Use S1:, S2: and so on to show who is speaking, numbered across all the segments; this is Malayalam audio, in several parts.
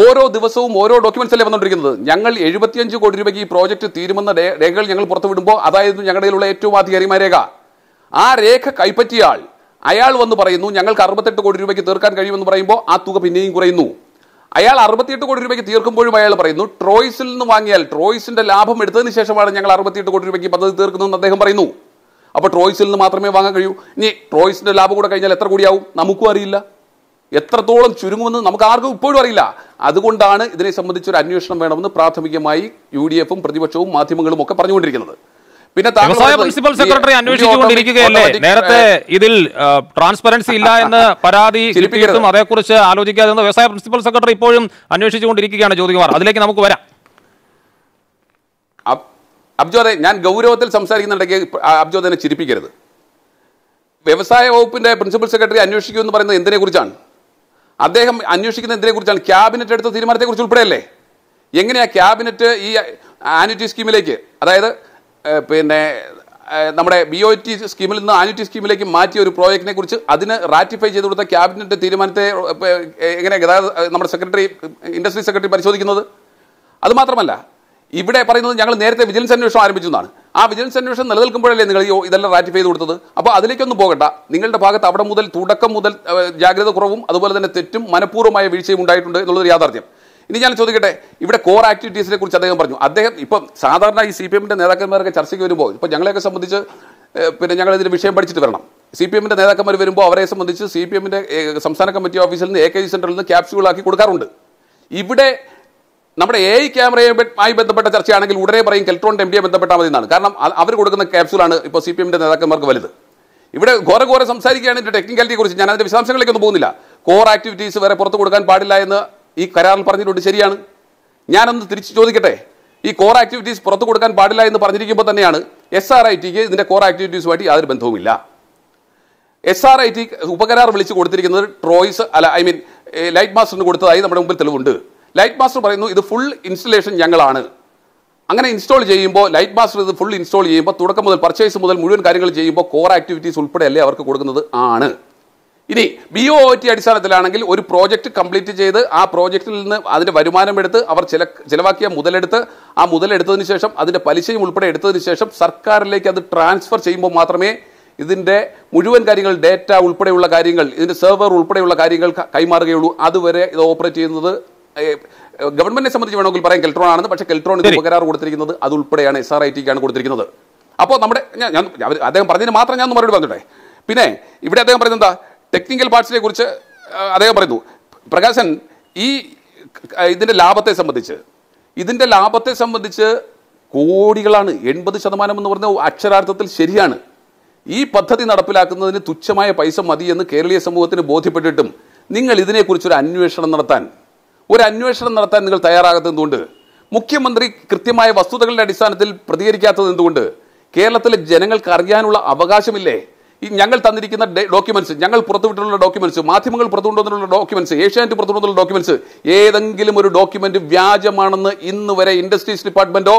S1: ഓരോ ദിവസവും ഓരോ ഡോക്യുമെന്റ്സ് അല്ലേ വന്നുകൊണ്ടിരിക്കുന്നത് ഞങ്ങൾ എഴുപത്തിയഞ്ച് കോടി രൂപയ്ക്ക് ഈ പ്രോജക്റ്റ് തീരുമെന്ന രേഖകൾ ഞങ്ങൾ പുറത്തുവിടുമ്പോൾ അതായിരുന്നു ഞങ്ങളുടെ ഏറ്റവും ആധികാരികമായ രേഖ ആ രേഖ കൈപ്പറ്റിയാൽ അയാൾ വന്ന് പറയുന്നു ഞങ്ങൾക്ക് അറുപത്തെട്ട് കോടി രൂപയ്ക്ക് തീർക്കാൻ കഴിയുമെന്ന് പറയുമ്പോൾ ആ തുക പിന്നെയും കുറയുന്നു അയാൾ അറുപത്തിയെട്ട് കോടി രൂപയ്ക്ക് തീർക്കുമ്പോഴും അയാൾ പറയുന്നു ട്രോയ്സിൽ നിന്ന് വാങ്ങിയാൽ ട്രോയ്സിന്റെ ലാഭം എടുത്തതിന് ശേഷമാണ് ഞങ്ങൾ അറുപത്തിയെട്ട് കോടി രൂപയ്ക്ക് പദ്ധതി തീർക്കുന്നതെന്ന് അദ്ദേഹം പറയുന്നു അപ്പോൾ ട്രോയ്സിൽ നിന്ന് മാത്രമേ വാങ്ങാൻ കഴിയൂ ഇനി ട്രോയ്സിന്റെ ലാഭം കൂടെ കഴിഞ്ഞാൽ എത്ര കൂടിയാവും നമുക്കും അറിയില്ല എത്രത്തോളം ചുരുങ്ങുമെന്ന് നമുക്ക് ആർക്കും ഇപ്പോഴും അറിയില്ല അതുകൊണ്ടാണ് ഇതിനെ സംബന്ധിച്ചൊരു അന്വേഷണം വേണമെന്ന് പ്രാഥമികമായി യു ഡി എഫും പ്രതിപക്ഷവും മാധ്യമങ്ങളും ഒക്കെ പറഞ്ഞുകൊണ്ടിരിക്കുന്നത് പിന്നെ വ്യവസായ പ്രിൻസിപ്പൽ സെക്രട്ടറി അന്വേഷിച്ചുകൊണ്ടിരിക്കുകയല്ലേ നേരത്തെ ഇതിൽ ട്രാൻസ്പെറൻസി ഇല്ല എന്ന് പരാതി ശരിപ്പിക്കരുതും അതേക്കുറിച്ച് ആലോചിക്കാതെ വ്യവസായ പ്രിൻസിപ്പൽ സെക്രട്ടറി ഇപ്പോഴും അന്വേഷിച്ചുകൊണ്ടിരിക്കുകയാണ് ജ്യോതികുമാർ അതിലേക്ക് നമുക്ക് വരാം അബ്ജോദെ ഞാൻ ഗൗരവത്തിൽ സംസാരിക്കുന്നുണ്ടെങ്കിൽ അബ്ജോദനെ ചിരിപ്പിക്കരുത് വ്യവസായ വകുപ്പിന്റെ പ്രിൻസിപ്പൽ സെക്രട്ടറി അന്വേഷിക്കുമെന്ന് എന്ന് പറയുന്നത് എന്തിനെ കുറിച്ചാണ് അദ്ദേഹം എന്തിനെ കുറിച്ചാണ് ക്യാബിനറ്റ് എടുത്ത തീരുമാനത്തെക്കുറിച്ച് ഉൾപ്പെടെയല്ലേ എങ്ങനെയാ ക്യാബിനറ്റ് ഈ ആനുറ്റി സ്കീമിലേക്ക് അതായത് പിന്നെ നമ്മുടെ ബി ഒ ടി സ്കീമിൽ നിന്ന് ആനുറ്റി സ്കീമിലേക്ക് മാറ്റിയ ഒരു പ്രോജക്റ്റിനെ കുറിച്ച് അതിന് റാറ്റിഫൈ ചെയ്ത് കൊടുത്ത ക്യാബിനറ്റ് തീരുമാനത്തെ എങ്ങനെ ഗതാഗത നമ്മുടെ സെക്രട്ടറി ഇൻഡസ്ട്രി സെക്രട്ടറി പരിശോധിക്കുന്നത് അതുമാത്രമല്ല ഇവിടെ പറയുന്നത് ഞങ്ങൾ നേരത്തെ വിജിലൻസ് അന്വേഷണം ആരംഭിച്ചു എന്നാണ് ആ വിജിലൻസ് അന്വേഷണം നിലനിൽക്കുമ്പോഴല്ലേ നിങ്ങൾ ഇതെല്ലാം റാറ്റിഫൈ ചെയ്ത് കൊടുത്തത് അപ്പോൾ അതിലേക്കൊന്നും പോകട്ട നിങ്ങളുടെ ഭാഗത്ത് അവിടെ മുതൽ തുടക്കം മുതൽ ജാഗ്രത കുറവും അതുപോലെ തന്നെ തെറ്റും മനഃപൂർവ്വമായ വീഴ്ചയും ഉണ്ടായിട്ടുണ്ട് എന്നുള്ളൊരു യാഥാർത്ഥ്യം ഇനി ഞാൻ ചോദിക്കട്ടെ ഇവിടെ കോർ ആക്ടിവിറ്റീസിനെ കുറിച്ച് അദ്ദേഹം പറഞ്ഞു അദ്ദേഹം ഇപ്പം സാധാരണ ഈ സി പി എമ്മിൻ്റെ നേതാക്കന്മാരൊക്കെ ചർച്ചയ്ക്ക് വരുമ്പോൾ ഇപ്പോൾ ഞങ്ങളെയൊക്കെ സംബന്ധിച്ച് പിന്നെ ഞങ്ങൾ ഇതിൻ്റെ വിഷയം പഠിച്ചിട്ട് വരണം സി പി എമ്മിൻ്റെ നേതാക്കന്മാർ വരുമ്പോൾ അവരെ സംബന്ധിച്ച് സി പി എമ്മിൻ്റെ സംസ്ഥാന കമ്മിറ്റി ഓഫീസിൽ നിന്ന് എ കെ ജി സെൻറ്ററിൽ നിന്ന് ക്യാപ്സ്യൂളാക്കി കൊടുക്കാറുണ്ട് ഇവിടെ നമ്മുടെ എ ഐ ക്യാമറയുമായി ബന്ധപ്പെട്ട ചർച്ചയാണെങ്കിൽ ഉടനെ പറയും കെൽട്രോൺ എം ഡിയെ ബന്ധപ്പെട്ടാൽ മതി എന്നാണ് കാരണം അവർ കൊടുക്കുന്ന ക്യാപ്സൂലാണ് ഇപ്പോൾ സി പി എമ്മിൻ്റെ നേതാക്കന്മാർക്ക് വലുത് ഇവിടെ ഘോര ഘോര സംസാരിക്കുകയാണ് ഇതിൻ്റെ ടെക്നിക്കാലിറ്റിയെ കുറിച്ച് ഞാൻ അതിൻ്റെ വിശദാംശങ്ങളിലേക്കൊന്നും പോകുന്നില്ല കോർ ആക്ടിവിറ്റീസ് വരെ പുറത്തു കൊടുക്കാൻ പാടില്ല എന്ന് ഈ കരാറിൽ പറഞ്ഞിട്ടുണ്ട് ശരിയാണ് ഞാനൊന്ന് തിരിച്ച് ചോദിക്കട്ടെ ഈ കോർ ആക്ടിവിറ്റീസ് പുറത്തു കൊടുക്കാൻ പാടില്ല എന്ന് പറഞ്ഞിരിക്കുമ്പോൾ തന്നെയാണ് എസ് ആർ ഐ ടിക്ക് ഇതിൻ്റെ കോർ ആക്ടിവിറ്റീസുമായിട്ട് യാതൊരു ബന്ധവുമില്ല എസ് ആർ ഐ ടി ഉപകരാർ വിളിച്ചു കൊടുത്തിരിക്കുന്നത് ട്രോയ്സ് അല്ല ഐ മീൻ ലൈറ്റ് മാസ്റ്ററിന് കൊടുത്തതായി നമ്മുടെ മുമ്പിൽ തെളിവുണ്ട് ലൈറ്റ് മാസ്റ്റർ പറയുന്നു ഇത് ഫുൾ ഇൻസ്റ്റലേഷൻ ഞങ്ങളാണ് അങ്ങനെ ഇൻസ്റ്റാൾ ചെയ്യുമ്പോൾ ലൈറ്റ് മാസ്റ്റർ ഇത് ഫുൾ ഇൻസ്റ്റാൾ ചെയ്യുമ്പോൾ തുടക്കം മുതൽ പർച്ചേസ് മുതൽ മുഴുവൻ കാര്യങ്ങൾ ചെയ്യുമ്പോൾ കോർ ആക്ടിവിറ്റീസ് ഉൾപ്പെടെയല്ലേ അവർക്ക് കൊടുക്കുന്നത് ആണ് ഇനി ബി ഒ ടി അടിസ്ഥാനത്തിലാണെങ്കിൽ ഒരു പ്രോജക്റ്റ് കംപ്ലീറ്റ് ചെയ്ത് ആ പ്രോജക്റ്റിൽ നിന്ന് അതിൻ്റെ വരുമാനമെടുത്ത് അവർ ചില ചിലവാക്കിയ മുതലെടുത്ത് ആ മുതലെടുത്തതിന് ശേഷം അതിൻ്റെ പലിശയും ഉൾപ്പെടെ എടുത്തതിന് ശേഷം സർക്കാരിലേക്ക് അത് ട്രാൻസ്ഫർ ചെയ്യുമ്പോൾ മാത്രമേ ഇതിൻ്റെ മുഴുവൻ കാര്യങ്ങൾ ഡേറ്റ ഉൾപ്പെടെയുള്ള കാര്യങ്ങൾ ഇതിൻ്റെ സെർവർ ഉൾപ്പെടെയുള്ള കാര്യങ്ങൾ കൈമാറുകയുള്ളൂ അതുവരെ ഇത് ഓപ്പറേറ്റ് ചെയ്യുന്നത് ഗവൺമെന്റിനെ സംബന്ധിച്ച് വേണമെങ്കിൽ പറയാം കെൽട്രോൺ ആണെന്ന് പക്ഷേ കെൽട്രോൺ ഉപകരാറ് കൊടുത്തിരിക്കുന്നത് അത് ഉൾപ്പെടെയാണ് എസ് ആർ ഐ ടിക്കാണ് കൊടുത്തിരിക്കുന്നത് അപ്പോൾ നമ്മുടെ ഞാൻ അദ്ദേഹം പറഞ്ഞതിന് മാത്രം ഞാൻ മറുപടി പറഞ്ഞിട്ടെ പിന്നെ ഇവിടെ അദ്ദേഹം പറയുന്നത് എന്താ ടെക്നിക്കൽ പാർട്സിനെ കുറിച്ച് അദ്ദേഹം പറയുന്നു പ്രകാശൻ ഈ ഇതിൻ്റെ ലാഭത്തെ സംബന്ധിച്ച് ഇതിൻ്റെ ലാഭത്തെ സംബന്ധിച്ച് കോടികളാണ് എൺപത് ശതമാനം എന്ന് പറഞ്ഞ അക്ഷരാർത്ഥത്തിൽ ശരിയാണ് ഈ പദ്ധതി നടപ്പിലാക്കുന്നതിന് തുച്ഛമായ പൈസ മതി എന്ന് കേരളീയ സമൂഹത്തിന് ബോധ്യപ്പെട്ടിട്ടും നിങ്ങൾ ഇതിനെക്കുറിച്ചൊരു അന്വേഷണം നടത്താൻ ഒരു അന്വേഷണം നടത്താൻ നിങ്ങൾ തയ്യാറാകുന്നത് എന്തുകൊണ്ട് മുഖ്യമന്ത്രി കൃത്യമായ വസ്തുതകളുടെ അടിസ്ഥാനത്തിൽ പ്രതികരിക്കാത്തത് എന്തുകൊണ്ട് കേരളത്തിലെ ജനങ്ങൾക്ക് അറിയാനുള്ള അവകാശമില്ലേ ഈ ഞങ്ങൾ തന്നിരിക്കുന്ന ഡോക്യുമെന്റ്സ് ഞങ്ങൾ പുറത്തുവിട്ടുള്ള ഡോക്യുമെന്റ്സ് മാധ്യമങ്ങൾ പുറത്തുകൊണ്ടുവന്നിട്ടുള്ള ഡോക്യുമെന്റ്സ് ഏഷ്യാനെറ്റ് പുറത്തുകൊണ്ടുള്ള ഡോക്യുമെന്റ്സ് ഏതെങ്കിലും ഒരു ഡോക്യുമെന്റ് വ്യാജമാണെന്ന് ഇന്ന് വരെ ഇൻഡസ്ട്രീസ് ഡിപ്പാർട്ട്മെന്റോ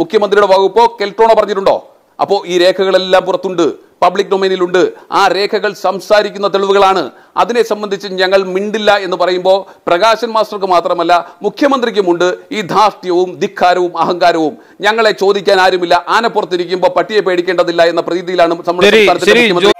S1: മുഖ്യമന്ത്രിയുടെ വകുപ്പോ കെൽട്രോണോ പറഞ്ഞിട്ടുണ്ടോ അപ്പോൾ ഈ രേഖകളെല്ലാം പുറത്തുണ്ട് പബ്ലിക് ഡൊമൈനിലുണ്ട് ആ രേഖകൾ സംസാരിക്കുന്ന തെളിവുകളാണ് അതിനെ സംബന്ധിച്ച് ഞങ്ങൾ മിണ്ടില്ല എന്ന് പറയുമ്പോൾ പ്രകാശൻ മാസ്റ്റർക്ക് മാത്രമല്ല മുഖ്യമന്ത്രിക്കുമുണ്ട് ഈ ധാർഷ്ട്യവും ധിക്കാരവും അഹങ്കാരവും ഞങ്ങളെ ചോദിക്കാൻ ആരുമില്ല ആനപ്പുറത്തിരിക്കുമ്പോൾ പട്ടിയെ പേടിക്കേണ്ടതില്ല എന്ന പ്രതീതിയിലാണ് നമ്മൾ